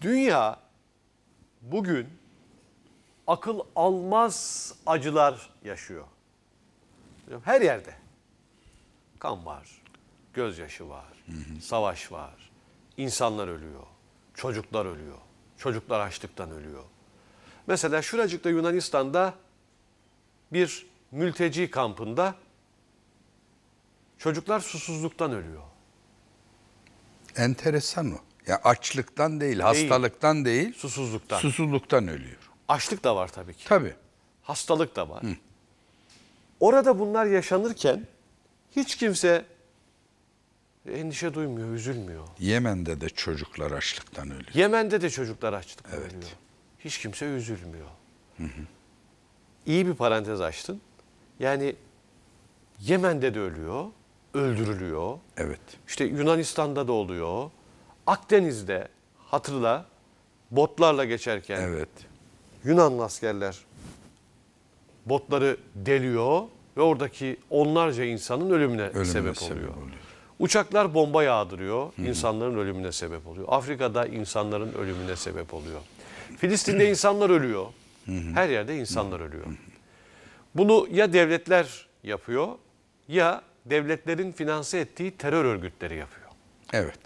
Dünya bugün akıl almaz acılar yaşıyor. Her yerde. Kan var, gözyaşı var, savaş var, insanlar ölüyor, çocuklar ölüyor, çocuklar açlıktan ölüyor. Mesela şuracıkta Yunanistan'da bir mülteci kampında çocuklar susuzluktan ölüyor. Enteresan o. Ya açlıktan değil, hastalıktan değil, Susuzluktan. susuzluktan ölüyor. Açlık da var tabii ki. Tabii. Hastalık da var. Orada bunlar yaşanırken hiç kimse endişe duymuyor, üzülmüyor. Yemen'de de çocuklar açlıktan ölüyor. Yemen'de de çocuklar açlıktan Evet. ölüyor. Hiç kimse üzülmüyor. İyi bir parantez açtın. Yani Yemen'de de ölüyor, öldürülüyor. Evet. İşte Yunanistan'da da oluyor. Akdeniz'de hatırla botlarla geçerken evet. Yunanlı askerler botları deliyor ve oradaki onlarca insanın ölümüne, ölümüne sebep, sebep oluyor. oluyor. Uçaklar bomba yağdırıyor, Hı. insanların ölümüne sebep oluyor. Afrika'da insanların ölümüne sebep oluyor. Filistin'de insanlar ölüyor. Hı Her yerde insanlar ölüyor. Bunu ya devletler yapıyor ya devletlerin finanse ettiği terör örgütleri yapıyor. Evet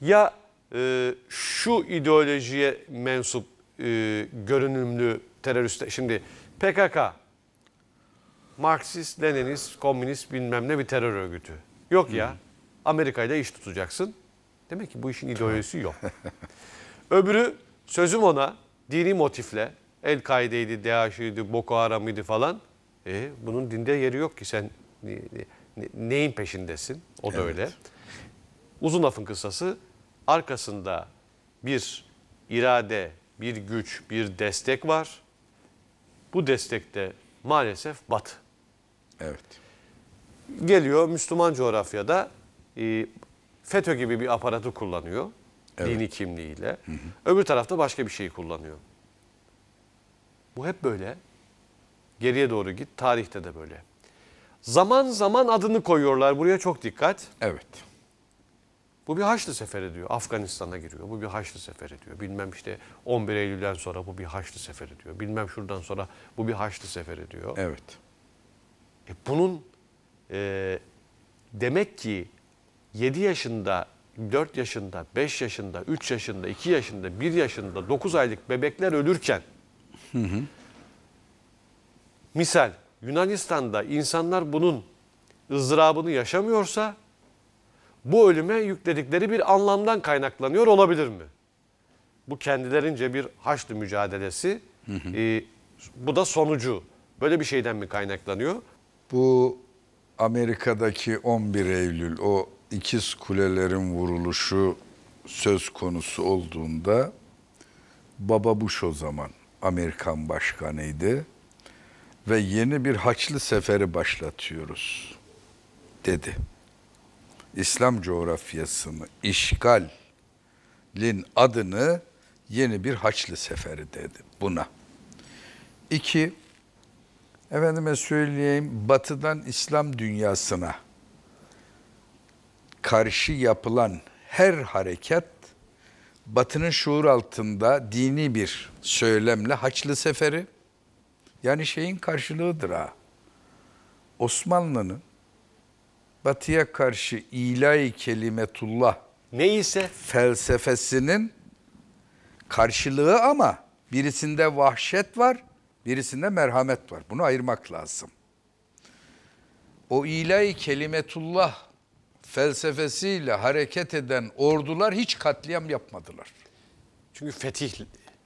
ya e, şu ideolojiye mensup e, görünümlü teröristler. Şimdi PKK, Marksist, Leninist, Komünist bilmem ne bir terör örgütü. Yok ya. Amerika ile iş tutacaksın. Demek ki bu işin ideolojisi yok. Öbürü sözüm ona dini motifle El-Kaide'ydi, DAEŞ'iydi, Boko Haram'ıydı falan. E, bunun dinde yeri yok ki sen neyin peşindesin? O da evet. öyle. Uzun lafın kısası arkasında bir irade, bir güç, bir destek var. Bu destekte de maalesef Batı. Evet. Geliyor Müslüman coğrafyada e, FETÖ gibi bir aparatı kullanıyor. Evet. Dini kimliğiyle. Hı hı. Öbür tarafta başka bir şeyi kullanıyor. Bu hep böyle. Geriye doğru git. Tarihte de böyle. Zaman zaman adını koyuyorlar. Buraya çok dikkat. Evet. Bu bir Haçlı Seferi diyor. Afganistan'a giriyor. Bu bir Haçlı Seferi diyor. Bilmem işte 11 Eylül'den sonra bu bir Haçlı Seferi diyor. Bilmem şuradan sonra bu bir Haçlı Seferi diyor. Evet. E bunun e, demek ki 7 yaşında, 4 yaşında, 5 yaşında, 3 yaşında, 2 yaşında, 1 yaşında, 9 aylık bebekler ölürken hı hı. misal Yunanistan'da insanlar bunun ızdırabını yaşamıyorsa bu ölüme yükledikleri bir anlamdan kaynaklanıyor olabilir mi? Bu kendilerince bir Haçlı mücadelesi. Hı hı. E, bu da sonucu. Böyle bir şeyden mi kaynaklanıyor? Bu Amerika'daki 11 Eylül o ikiz kulelerin vuruluşu söz konusu olduğunda Baba Bush o zaman Amerikan başkanıydı ve yeni bir Haçlı seferi başlatıyoruz dedi. İslam coğrafyasını işgalin adını yeni bir Haçlı Seferi dedi buna. İki, efendime söyleyeyim batıdan İslam dünyasına karşı yapılan her hareket batının şuur altında dini bir söylemle Haçlı Seferi yani şeyin karşılığıdır ha. Osmanlı'nın batıya karşı ilahi kelimetullah neyse felsefesinin karşılığı ama birisinde vahşet var, birisinde merhamet var. Bunu ayırmak lazım. O ilahi kelimetullah felsefesiyle hareket eden ordular hiç katliam yapmadılar. Çünkü fetih.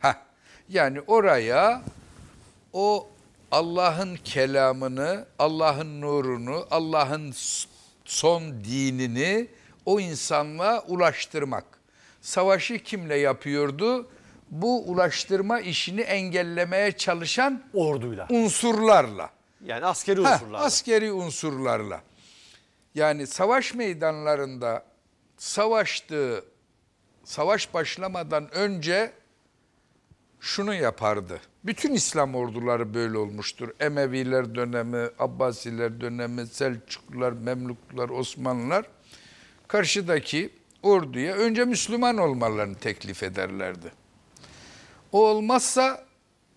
ha yani oraya o Allah'ın kelamını, Allah'ın nurunu, Allah'ın son dinini o insanla ulaştırmak. Savaşı kimle yapıyordu? Bu ulaştırma işini engellemeye çalışan orduyla, unsurlarla. Yani askeri unsurlarla. Ha, askeri unsurlarla. Yani savaş meydanlarında savaştığı, savaş başlamadan önce şunu yapardı. Bütün İslam orduları böyle olmuştur. Emeviler dönemi, Abbasiler dönemi, Selçuklular, Memluklular, Osmanlılar karşıdaki orduya önce Müslüman olmalarını teklif ederlerdi. O olmazsa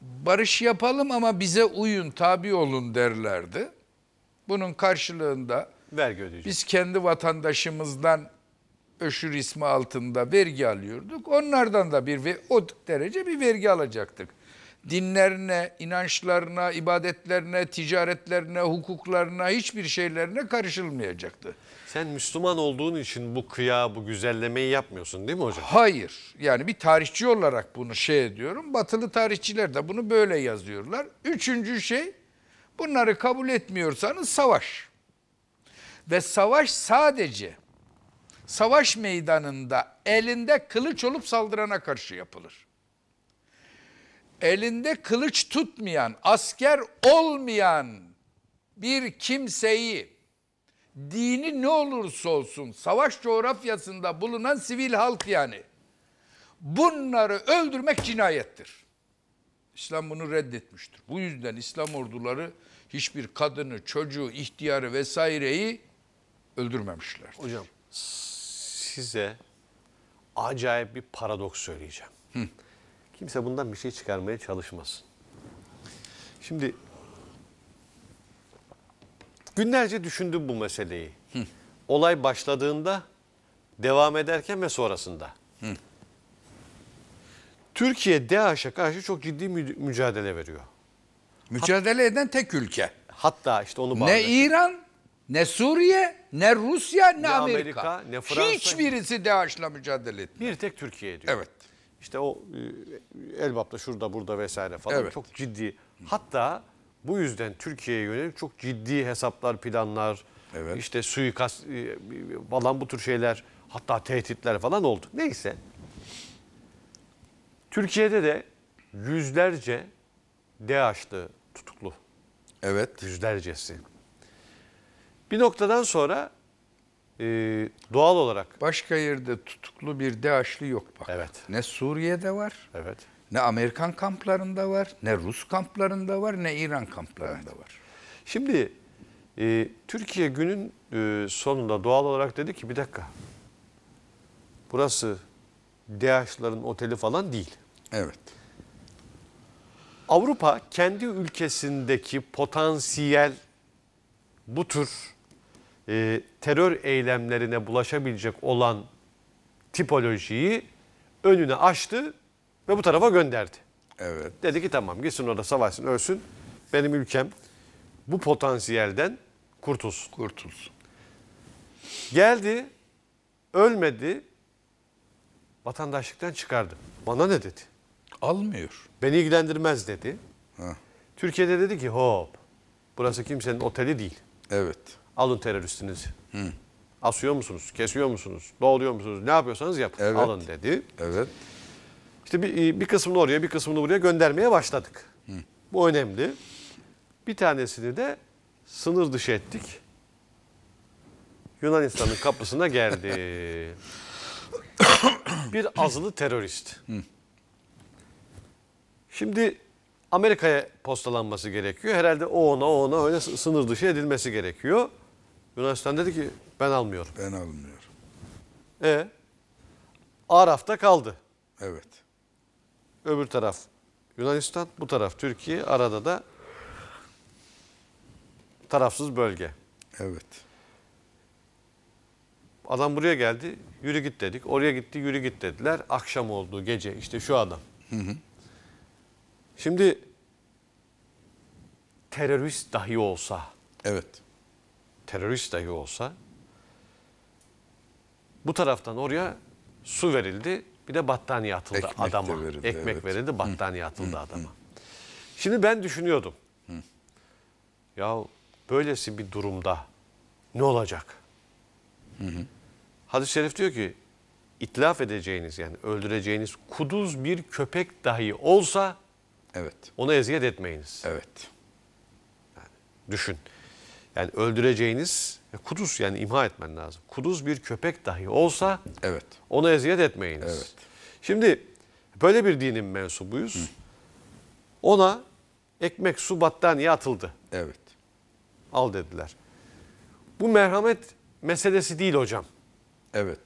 barış yapalım ama bize uyun, tabi olun derlerdi. Bunun karşılığında vergi ödeyeceğiz. Biz kendi vatandaşımızdan öşür ismi altında vergi alıyorduk. Onlardan da bir ve o derece bir vergi alacaktık dinlerine, inançlarına, ibadetlerine, ticaretlerine, hukuklarına, hiçbir şeylerine karışılmayacaktı. Sen Müslüman olduğun için bu kıya, bu güzellemeyi yapmıyorsun değil mi hocam? Hayır. Yani bir tarihçi olarak bunu şey ediyorum. Batılı tarihçiler de bunu böyle yazıyorlar. Üçüncü şey, bunları kabul etmiyorsanız savaş. Ve savaş sadece savaş meydanında elinde kılıç olup saldırana karşı yapılır elinde kılıç tutmayan, asker olmayan bir kimseyi dini ne olursa olsun savaş coğrafyasında bulunan sivil halk yani bunları öldürmek cinayettir. İslam bunu reddetmiştir. Bu yüzden İslam orduları hiçbir kadını, çocuğu, ihtiyarı vesaireyi öldürmemişler. Hocam size acayip bir paradoks söyleyeceğim. Hı. Kimse bundan bir şey çıkarmaya çalışmasın. Şimdi günlerce düşündüm bu meseleyi. Hı. Olay başladığında, devam ederken ve sonrasında. Hı. Türkiye DAEŞ'e karşı çok ciddi mücadele veriyor. Mücadele Hat eden tek ülke. Hatta işte onu bağlı. Ne İran, ne Suriye, ne Rusya, ne, ne Amerika. Amerika ne Fransa. Hiçbirisi DAEŞ'le mücadele etmiyor. Bir tek Türkiye ediyor. Evet işte o e, Elbap'ta şurada burada vesaire falan evet. çok ciddi. Hatta bu yüzden Türkiye'ye yönelik çok ciddi hesaplar, planlar, evet. işte suikast e, falan bu tür şeyler hatta tehditler falan oldu. Neyse. Türkiye'de de yüzlerce DAEŞ'lı tutuklu. Evet. Yüzlercesi. Bir noktadan sonra e, doğal olarak. Başka yerde tutuklu bir DAEŞ'li yok bak. Evet. Ne Suriye'de var. Evet. Ne Amerikan kamplarında var, ne Rus kamplarında var, ne İran kamplarında evet. var. Şimdi e, Türkiye günün e, sonunda doğal olarak dedi ki bir dakika. Burası DAEŞ'ların oteli falan değil. Evet. Avrupa kendi ülkesindeki potansiyel bu tür e, terör eylemlerine bulaşabilecek olan tipolojiyi önüne açtı ve bu tarafa gönderdi. Evet. Dedi ki tamam gitsin orada savaşsın ölsün. Benim ülkem bu potansiyelden kurtulsun. Kurtulsun. Geldi, ölmedi, vatandaşlıktan çıkardı. Bana ne dedi? Almıyor. Beni ilgilendirmez dedi. Heh. Türkiye'de dedi ki hop burası kimsenin oteli değil. Evet. Alın teröristinizi. Hı. Asıyor musunuz? Kesiyor musunuz? Doğuluyor musunuz? Ne yapıyorsanız yapın. Evet. Alın dedi. Evet. İşte bir, bir kısmını oraya bir kısmını buraya göndermeye başladık. Hı. Bu önemli. Bir tanesini de sınır dışı ettik. Yunanistan'ın kapısına geldi. bir azılı terörist. Hı. Şimdi Amerika'ya postalanması gerekiyor. Herhalde o ona o ona öyle sınır dışı edilmesi gerekiyor. Yunanistan dedi ki ben almıyorum. Ben almıyorum. E Araf'ta kaldı. Evet. Öbür taraf Yunanistan, bu taraf Türkiye, arada da tarafsız bölge. Evet. Adam buraya geldi, yürü git dedik. Oraya gitti, yürü git dediler. Akşam oldu, gece işte şu adam. Hı hı. Şimdi terörist dahi olsa. Evet terörist dahi olsa bu taraftan oraya su verildi bir de battaniye atıldı Ekmek adama. Verildi, Ekmek evet. verildi battaniye atıldı Hı. adama. Şimdi ben düşünüyordum. Hı. Ya böylesi bir durumda ne olacak? Hadis-i Şerif diyor ki itlaf edeceğiniz yani öldüreceğiniz kuduz bir köpek dahi olsa evet. ona eziyet etmeyiniz. Evet. Yani düşün. Yani öldüreceğiniz kuduz yani imha etmen lazım. Kuduz bir köpek dahi olsa evet. ona eziyet etmeyiniz. Evet. Şimdi böyle bir dinin mensubuyuz. Hı. Ona ekmek su battaniye atıldı. Evet. Al dediler. Bu merhamet meselesi değil hocam. Evet.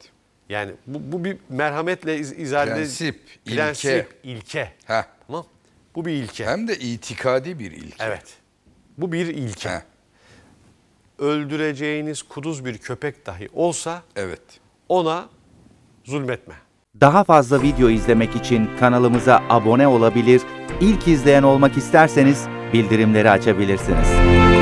Yani bu, bu bir merhametle iz, izade prensip, prensip, ilke. ilke. Heh. Tamam? Bu bir ilke. Hem de itikadi bir ilke. Evet. Bu bir ilke. Heh öldüreceğiniz kuduz bir köpek dahi olsa evet. ona zulmetme. Daha fazla video izlemek için kanalımıza abone olabilir, ilk izleyen olmak isterseniz bildirimleri açabilirsiniz.